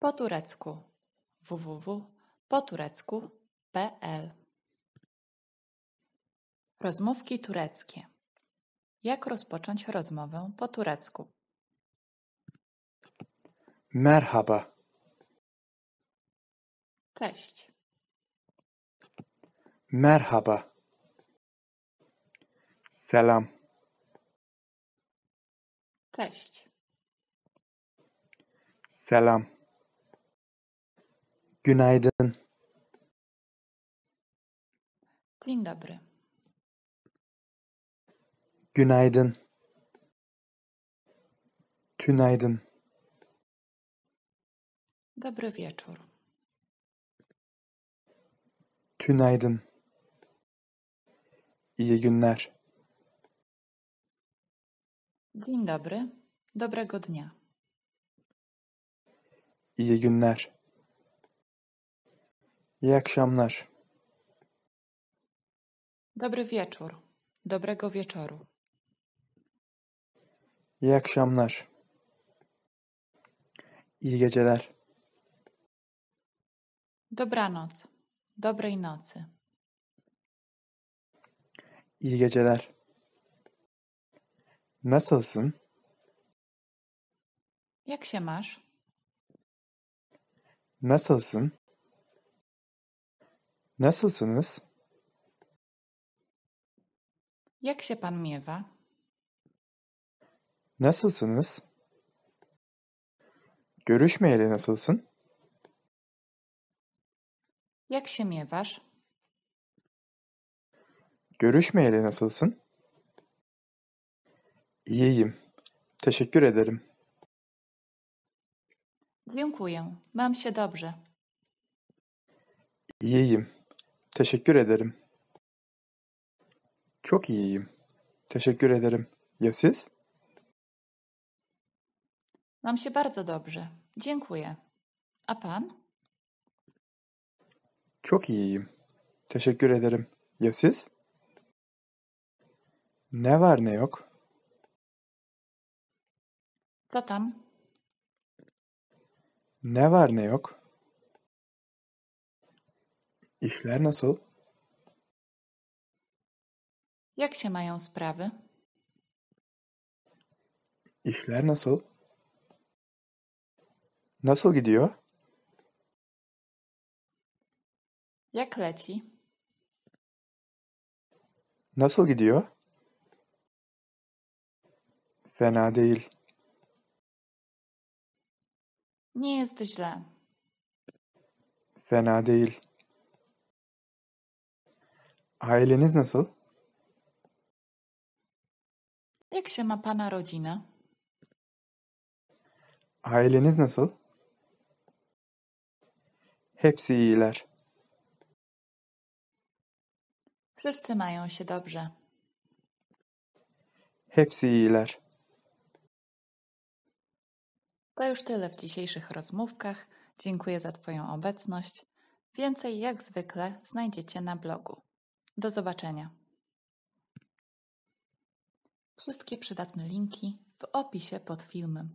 po turecku www.poturecku.pl Rozmówki tureckie. Jak rozpocząć rozmowę po turecku? Merhaba. Cześć. Merhaba. Selam. Cześć. Selam. Günaydın. Dzień dobry. Günaydın. Tünaydın. Dobry wieczór. Tünaydın. İyi günler. Dzień dobry. Dobrego dnia. İyi günler. İyi akşamlar. Dobry wieczór. Dobrego wieczoru. İyi akşamlar. İyi geceler. Dobranoc. Dobrej nocy. İyi geceler. Nasılsın? Jak się masz? Nasılsın? Nasılsınız? Jak się pan miewa? Nasılsınız? Görüşmeyeli nasılsın? Jak się miewasz? Görüşmeyeli nasılsın? İyiyim. Teşekkür ederim. Dziękuję. Mam się dobrze. İyiyim. Teşekkür ederim. Çok iyiyim, teşekkür ederim. Ya siz? Nam się bardzo dobrze. Dziękuję. A pan? Çok iyiyim. Teşekkür ederim. Ya siz? Ne var ne yok? Co tam? Ne var ne yok? İşler nasıl? No Jak się mają sprawy? İşler no nasıl? Nasıl gidiyor? Jak leci? Nasıl gidiyor? Fena değil. Nie jest źle. Fena değil. Aileniz nasıl? Jak się ma pana rodzina? Aileniz nasıl? Hepsi iyiler. Wszyscy mają się dobrze. Hepsi iyiler. To już tyle w dzisiejszych rozmówkach. Dziękuję za Twoją obecność. Więcej jak zwykle znajdziecie na blogu. Do zobaczenia. Wszystkie przydatne linki w opisie pod filmem.